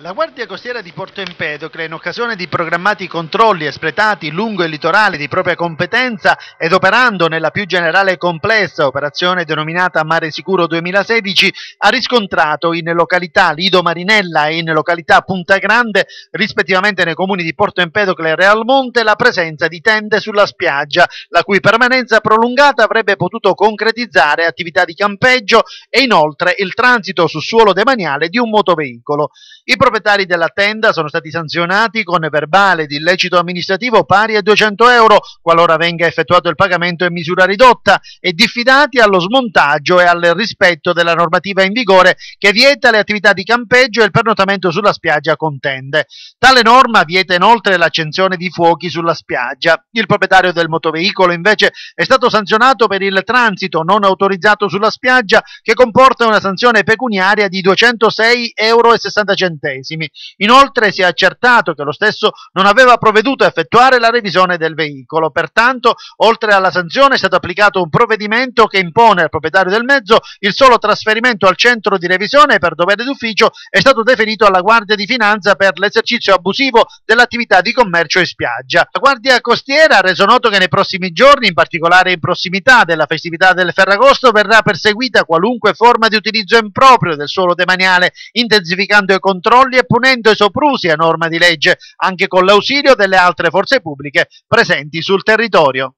La Guardia Costiera di Porto Empedocle, in occasione di programmati controlli espletati lungo il litorale di propria competenza ed operando nella più generale e complessa operazione denominata Mare Sicuro 2016, ha riscontrato in località Lido Marinella e in località Punta Grande, rispettivamente nei comuni di Porto Empedocle e Real Monte, la presenza di tende sulla spiaggia, la cui permanenza prolungata avrebbe potuto concretizzare attività di campeggio e inoltre il transito su suolo demaniale di un motoveicolo. I proprietari della tenda sono stati sanzionati con verbale di illecito amministrativo pari a 200 euro qualora venga effettuato il pagamento in misura ridotta e diffidati allo smontaggio e al rispetto della normativa in vigore che vieta le attività di campeggio e il pernottamento sulla spiaggia con tende. Tale norma vieta inoltre l'accensione di fuochi sulla spiaggia. Il proprietario del motoveicolo invece è stato sanzionato per il transito non autorizzato sulla spiaggia che comporta una sanzione pecuniaria di 206,60 euro centesimi. Inoltre si è accertato che lo stesso non aveva provveduto a effettuare la revisione del veicolo. Pertanto, oltre alla sanzione, è stato applicato un provvedimento che impone al proprietario del mezzo il solo trasferimento al centro di revisione per dovere d'ufficio è stato deferito alla Guardia di Finanza per l'esercizio abusivo dell'attività di commercio in spiaggia. La Guardia Costiera ha reso noto che nei prossimi giorni, in particolare in prossimità della festività del Ferragosto, verrà perseguita qualunque forma di utilizzo improprio del suolo demaniale, intensificando i controlli Colli e punendo i Soprusi a norma di legge, anche con l'ausilio delle altre forze pubbliche presenti sul territorio.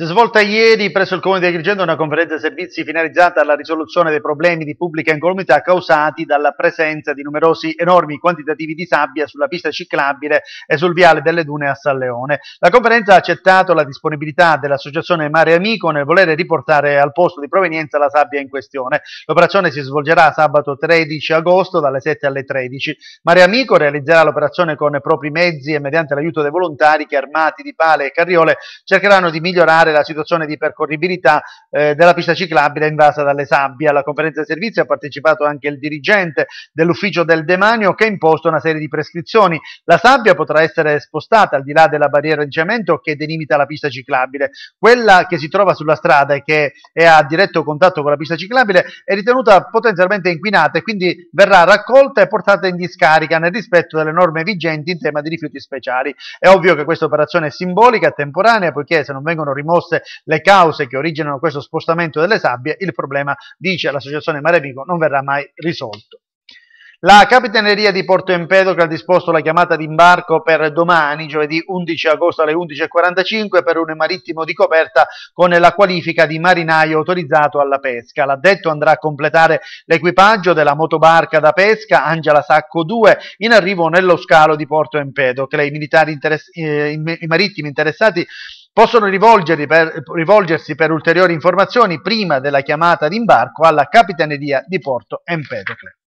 Si è svolta ieri presso il Comune di Agrigento una conferenza servizi finalizzata alla risoluzione dei problemi di pubblica incolumità causati dalla presenza di numerosi enormi quantitativi di sabbia sulla pista ciclabile e sul viale delle dune a San Leone. La conferenza ha accettato la disponibilità dell'associazione Mare Amico nel volere riportare al posto di provenienza la sabbia in questione. L'operazione si svolgerà sabato 13 agosto dalle 7 alle 13. Mare Amico realizzerà l'operazione con propri mezzi e mediante l'aiuto dei volontari che armati di pale e carriole cercheranno di migliorare migliorare la situazione di percorribilità eh, della pista ciclabile invasa dalle sabbie. Alla conferenza di servizio ha partecipato anche il dirigente dell'ufficio del demanio che ha imposto una serie di prescrizioni. La sabbia potrà essere spostata al di là della barriera di cemento che delimita la pista ciclabile. Quella che si trova sulla strada e che è a diretto contatto con la pista ciclabile è ritenuta potenzialmente inquinata e quindi verrà raccolta e portata in discarica nel rispetto delle norme vigenti in tema di rifiuti speciali. È ovvio che questa operazione è simbolica, e temporanea, poiché se non vengono rimossi fosse le cause che originano questo spostamento delle sabbie, il problema, dice l'associazione Mare Vigo, non verrà mai risolto. La Capitaneria di Porto Empedocle ha disposto la chiamata d'imbarco per domani, giovedì 11 agosto alle 11.45, per un marittimo di coperta con la qualifica di marinaio autorizzato alla pesca. L'addetto andrà a completare l'equipaggio della motobarca da pesca Angela Sacco 2 in arrivo nello scalo di Porto Empedocle. I, eh, I marittimi interessati possono per, rivolgersi per ulteriori informazioni prima della chiamata d'imbarco alla Capitaneria di Porto Empedocle.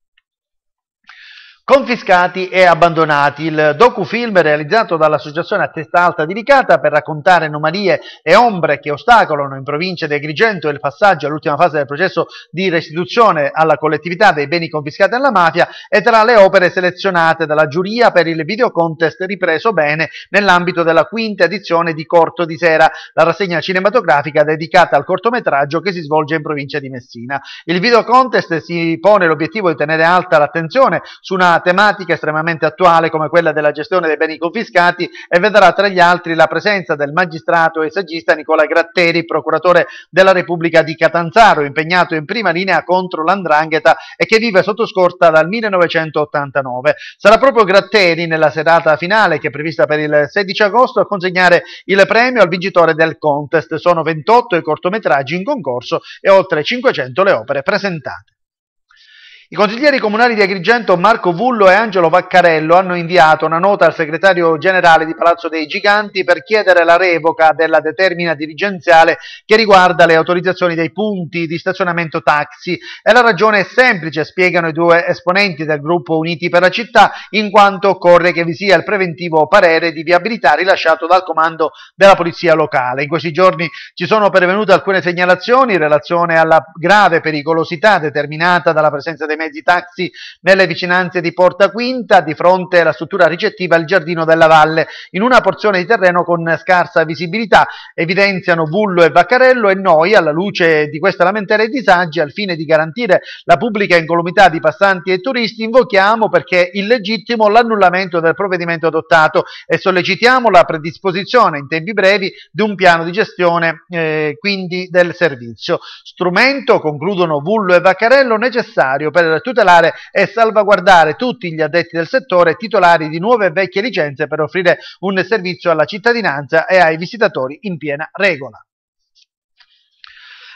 Confiscati e abbandonati, il docufilm realizzato dall'associazione a testa alta di Licata per raccontare anomalie e ombre che ostacolano in provincia di Agrigento il passaggio all'ultima fase del processo di restituzione alla collettività dei beni confiscati alla mafia è tra le opere selezionate dalla giuria per il videocontest ripreso bene nell'ambito della quinta edizione di Corto di Sera, la rassegna cinematografica dedicata al cortometraggio che si svolge in provincia di Messina. Il videocontest si pone l'obiettivo di tenere alta l'attenzione su una tematica estremamente attuale come quella della gestione dei beni confiscati e vedrà tra gli altri la presenza del magistrato e saggista Nicola Gratteri, procuratore della Repubblica di Catanzaro, impegnato in prima linea contro l'andrangheta e che vive sotto scorta dal 1989. Sarà proprio Gratteri nella serata finale che è prevista per il 16 agosto a consegnare il premio al vincitore del contest. Sono 28 i cortometraggi in concorso e oltre 500 le opere presentate. I consiglieri comunali di Agrigento Marco Vullo e Angelo Vaccarello hanno inviato una nota al segretario generale di Palazzo dei Giganti per chiedere la revoca della determina dirigenziale che riguarda le autorizzazioni dei punti di stazionamento taxi e la ragione è semplice, spiegano i due esponenti del gruppo Uniti per la città, in quanto occorre che vi sia il preventivo parere di viabilità rilasciato dal comando della polizia locale. In questi giorni ci sono pervenute alcune segnalazioni in relazione alla grave pericolosità determinata dalla presenza dei mezzi taxi nelle vicinanze di Porta Quinta, di fronte alla struttura ricettiva Il Giardino della Valle, in una porzione di terreno con scarsa visibilità, evidenziano Bullo e Vaccarello e noi, alla luce di questa lamentela e disagi, al fine di garantire la pubblica incolumità di passanti e turisti, invochiamo perché illegittimo l'annullamento del provvedimento adottato e sollecitiamo la predisposizione in tempi brevi di un piano di gestione eh, quindi del servizio. Strumento, concludono Vullo e Vaccarello, necessario per per tutelare e salvaguardare tutti gli addetti del settore titolari di nuove e vecchie licenze per offrire un servizio alla cittadinanza e ai visitatori in piena regola.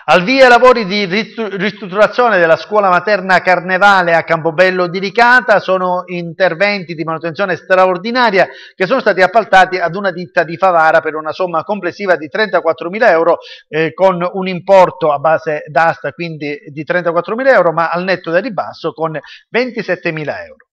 Al via i lavori di ristrutturazione della scuola materna Carnevale a Campobello di Ricata sono interventi di manutenzione straordinaria che sono stati appaltati ad una ditta di Favara per una somma complessiva di 34.000 euro eh, con un importo a base d'asta quindi di 34.000 euro ma al netto del ribasso con 27.000 euro.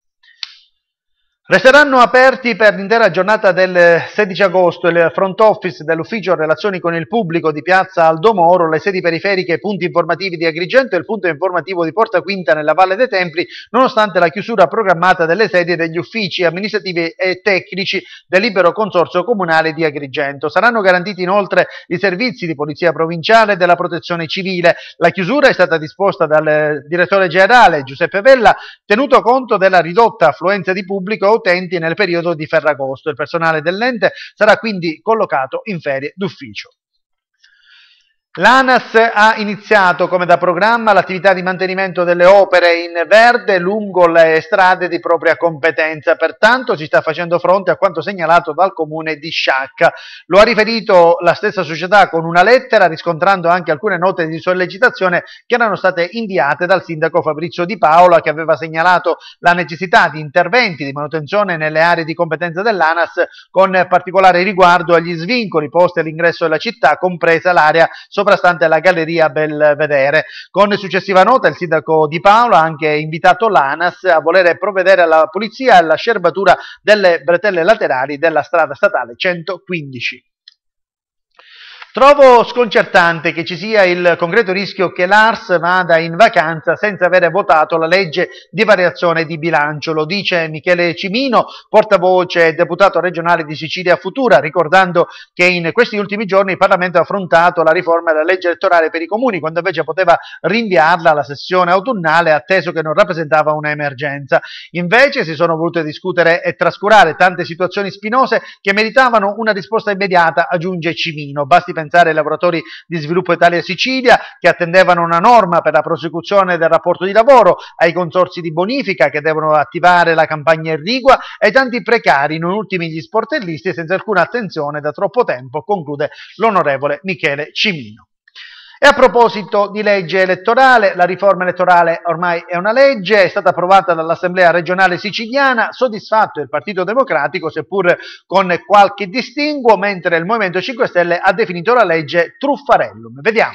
Resteranno aperti per l'intera giornata del 16 agosto il front office dell'ufficio relazioni con il pubblico di Piazza Aldomoro, le sedi periferiche e punti informativi di Agrigento e il punto informativo di Porta Quinta nella Valle dei Templi, nonostante la chiusura programmata delle sedi degli uffici amministrativi e tecnici del libero consorzio comunale di Agrigento. Saranno garantiti inoltre i servizi di polizia provinciale e della protezione civile. La chiusura è stata disposta dal direttore generale Giuseppe Vella, tenuto conto della ridotta affluenza di pubblico utenti nel periodo di Ferragosto. Il personale dell'ente sarà quindi collocato in ferie d'ufficio. L'ANAS ha iniziato come da programma l'attività di mantenimento delle opere in verde lungo le strade di propria competenza, pertanto si sta facendo fronte a quanto segnalato dal comune di Sciacca. Lo ha riferito la stessa società con una lettera, riscontrando anche alcune note di sollecitazione che erano state inviate dal sindaco Fabrizio Di Paola che aveva segnalato la necessità di interventi di manutenzione nelle aree di competenza dell'ANAS con particolare riguardo agli svincoli posti all'ingresso della città, compresa l'area sopra soprastante la Galleria Belvedere. Con successiva nota il sindaco Di Paolo ha anche invitato l'ANAS a volere provvedere alla pulizia e alla scerbatura delle bretelle laterali della strada statale 115. Trovo sconcertante che ci sia il concreto rischio che l'ARS vada in vacanza senza aver votato la legge di variazione di bilancio, lo dice Michele Cimino, portavoce e deputato regionale di Sicilia Futura, ricordando che in questi ultimi giorni il Parlamento ha affrontato la riforma della legge elettorale per i comuni, quando invece poteva rinviarla alla sessione autunnale, atteso che non rappresentava un'emergenza. Invece si sono volute discutere e trascurare tante situazioni spinose che meritavano una risposta immediata, aggiunge Cimino. Basti pensare pensare ai lavoratori di Sviluppo Italia e Sicilia che attendevano una norma per la prosecuzione del rapporto di lavoro, ai consorsi di bonifica che devono attivare la campagna irrigua e ai tanti precari, non ultimi gli sportellisti, senza alcuna attenzione da troppo tempo, conclude l'onorevole Michele Cimino. E a proposito di legge elettorale, la riforma elettorale ormai è una legge, è stata approvata dall'Assemblea regionale siciliana, soddisfatto il Partito Democratico, seppur con qualche distinguo, mentre il Movimento 5 Stelle ha definito la legge truffarellum. Vediamo.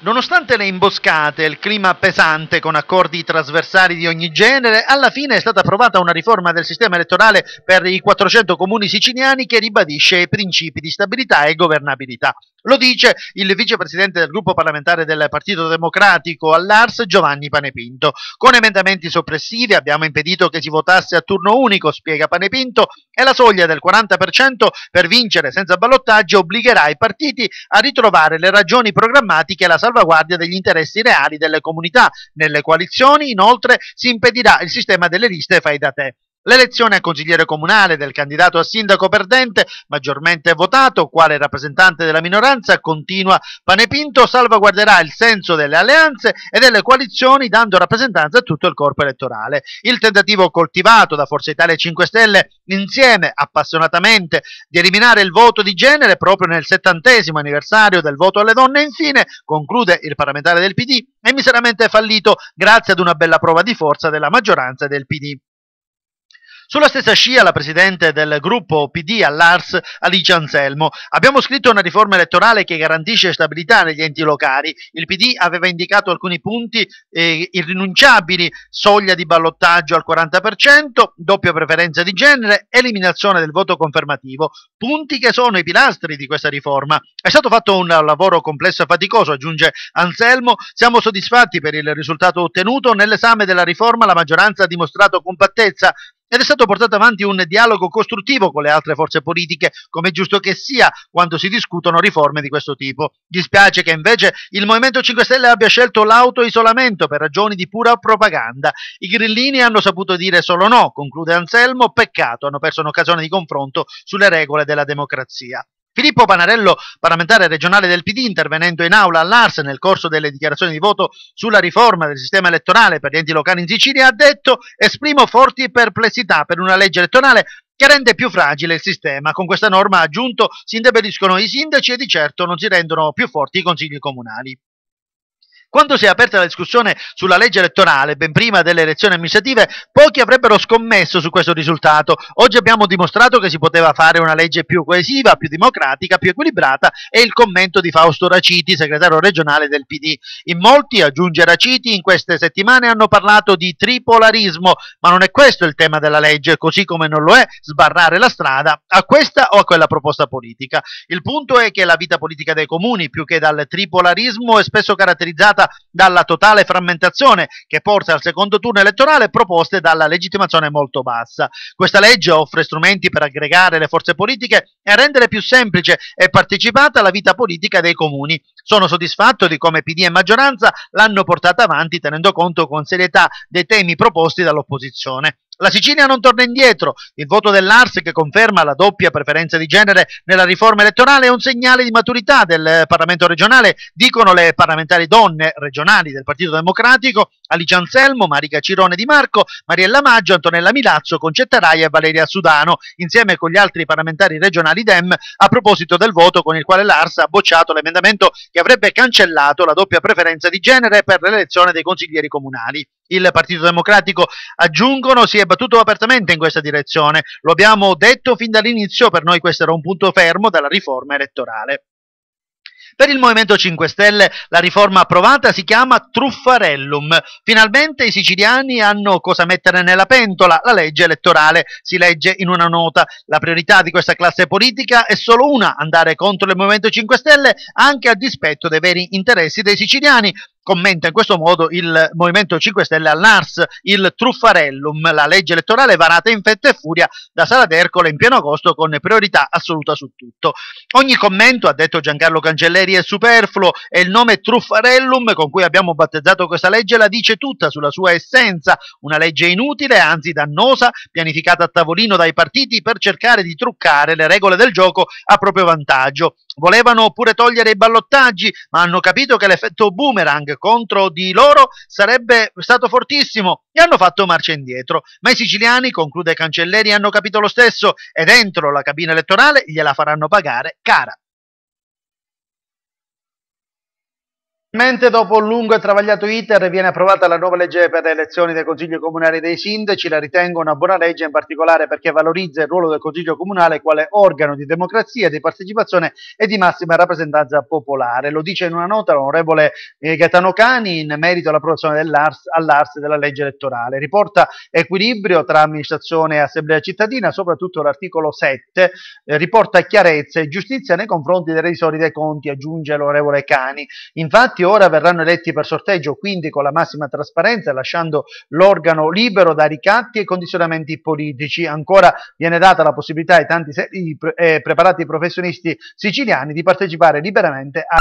Nonostante le imboscate e il clima pesante con accordi trasversali di ogni genere, alla fine è stata approvata una riforma del sistema elettorale per i 400 comuni siciliani che ribadisce i principi di stabilità e governabilità. Lo dice il vicepresidente del gruppo parlamentare del Partito Democratico all'Ars Giovanni Panepinto. Con emendamenti soppressivi abbiamo impedito che si votasse a turno unico, spiega Panepinto, e la soglia del 40% per vincere senza ballottaggio obbligherà i partiti a ritrovare le ragioni programmatiche e la salute salvaguardia degli interessi reali delle comunità. Nelle coalizioni, inoltre, si impedirà il sistema delle liste fai da te. L'elezione a consigliere comunale del candidato a sindaco perdente, maggiormente votato, quale rappresentante della minoranza, continua Panepinto, salvaguarderà il senso delle alleanze e delle coalizioni dando rappresentanza a tutto il corpo elettorale. Il tentativo coltivato da Forza Italia e 5 Stelle insieme, appassionatamente, di eliminare il voto di genere proprio nel settantesimo anniversario del voto alle donne, infine, conclude il parlamentare del PD, è miseramente fallito grazie ad una bella prova di forza della maggioranza del PD. Sulla stessa scia la presidente del gruppo PD all'Ars, Alice Anselmo. Abbiamo scritto una riforma elettorale che garantisce stabilità negli enti locali. Il PD aveva indicato alcuni punti eh, irrinunciabili, soglia di ballottaggio al 40%, doppia preferenza di genere, eliminazione del voto confermativo, punti che sono i pilastri di questa riforma. È stato fatto un lavoro complesso e faticoso, aggiunge Anselmo. Siamo soddisfatti per il risultato ottenuto. Nell'esame della riforma la maggioranza ha dimostrato compattezza ed è stato portato avanti un dialogo costruttivo con le altre forze politiche, come è giusto che sia quando si discutono riforme di questo tipo. Dispiace che invece il Movimento 5 Stelle abbia scelto l'autoisolamento per ragioni di pura propaganda. I grillini hanno saputo dire solo no, conclude Anselmo, peccato, hanno perso un'occasione di confronto sulle regole della democrazia. Filippo Panarello, parlamentare regionale del PD, intervenendo in aula all'Arse nel corso delle dichiarazioni di voto sulla riforma del sistema elettorale per gli enti locali in Sicilia, ha detto esprimo forti perplessità per una legge elettorale che rende più fragile il sistema. Con questa norma, ha aggiunto, si indeboliscono i sindaci e di certo non si rendono più forti i consigli comunali. Quando si è aperta la discussione sulla legge elettorale, ben prima delle elezioni amministrative, pochi avrebbero scommesso su questo risultato. Oggi abbiamo dimostrato che si poteva fare una legge più coesiva, più democratica, più equilibrata e il commento di Fausto Raciti, segretario regionale del PD. In molti, aggiunge Raciti, in queste settimane hanno parlato di tripolarismo, ma non è questo il tema della legge, così come non lo è sbarrare la strada a questa o a quella proposta politica. Il punto è che la vita politica dei comuni, più che dal tripolarismo, è spesso caratterizzata determinata dalla totale frammentazione che porta al secondo turno elettorale proposte dalla legittimazione molto bassa. Questa legge offre strumenti per aggregare le forze politiche e rendere più semplice e partecipata la vita politica dei comuni. Sono soddisfatto di come PD e maggioranza l'hanno portata avanti tenendo conto con serietà dei temi proposti dall'opposizione. La Sicilia non torna indietro. Il voto dell'Ars che conferma la doppia preferenza di genere nella riforma elettorale è un segnale di maturità del Parlamento regionale, dicono le parlamentari donne regionali del Partito Democratico Alice Anselmo, Marica Cirone Di Marco, Mariella Maggio, Antonella Milazzo, Concetta Rai e Valeria Sudano, insieme con gli altri parlamentari regionali DEM a proposito del voto con il quale l'Ars ha bocciato l'emendamento che avrebbe cancellato la doppia preferenza di genere per l'elezione dei consiglieri comunali il Partito Democratico, aggiungono, si è battuto apertamente in questa direzione. Lo abbiamo detto fin dall'inizio, per noi questo era un punto fermo della riforma elettorale. Per il Movimento 5 Stelle la riforma approvata si chiama Truffarellum. Finalmente i siciliani hanno cosa mettere nella pentola, la legge elettorale. Si legge in una nota. La priorità di questa classe politica è solo una, andare contro il Movimento 5 Stelle anche a dispetto dei veri interessi dei siciliani commenta in questo modo il Movimento 5 Stelle all'Ars, il truffarellum, la legge elettorale varata in fetta e furia da Sala d'Ercole in pieno agosto con priorità assoluta su tutto. Ogni commento, ha detto Giancarlo Cancelleri, è superfluo e il nome truffarellum con cui abbiamo battezzato questa legge la dice tutta sulla sua essenza, una legge inutile, anzi dannosa, pianificata a tavolino dai partiti per cercare di truccare le regole del gioco a proprio vantaggio. Volevano pure togliere i ballottaggi, ma hanno capito che l'effetto boomerang contro di loro sarebbe stato fortissimo e hanno fatto marcia indietro. Ma i siciliani, conclude Cancelleri, hanno capito lo stesso e dentro la cabina elettorale gliela faranno pagare cara. Finalmente, dopo un lungo e travagliato iter, viene approvata la nuova legge per le elezioni del Consiglio Comunale dei Sindaci. La ritengo una buona legge, in particolare perché valorizza il ruolo del Consiglio Comunale quale organo di democrazia, di partecipazione e di massima rappresentanza popolare. Lo dice in una nota l'onorevole eh, Gaetano Cani in merito all'approvazione dell'ARS, all'ARS della legge elettorale. Riporta equilibrio tra amministrazione e assemblea cittadina, soprattutto l'articolo 7, eh, riporta chiarezza e giustizia nei confronti dei revisori dei conti, aggiunge l'onorevole Cani. Infatti, nominati ora verranno eletti per sorteggio, quindi con la massima trasparenza, lasciando l'organo libero da ricatti e condizionamenti politici. Ancora viene data la possibilità ai tanti pre eh, preparati professionisti siciliani di partecipare liberamente a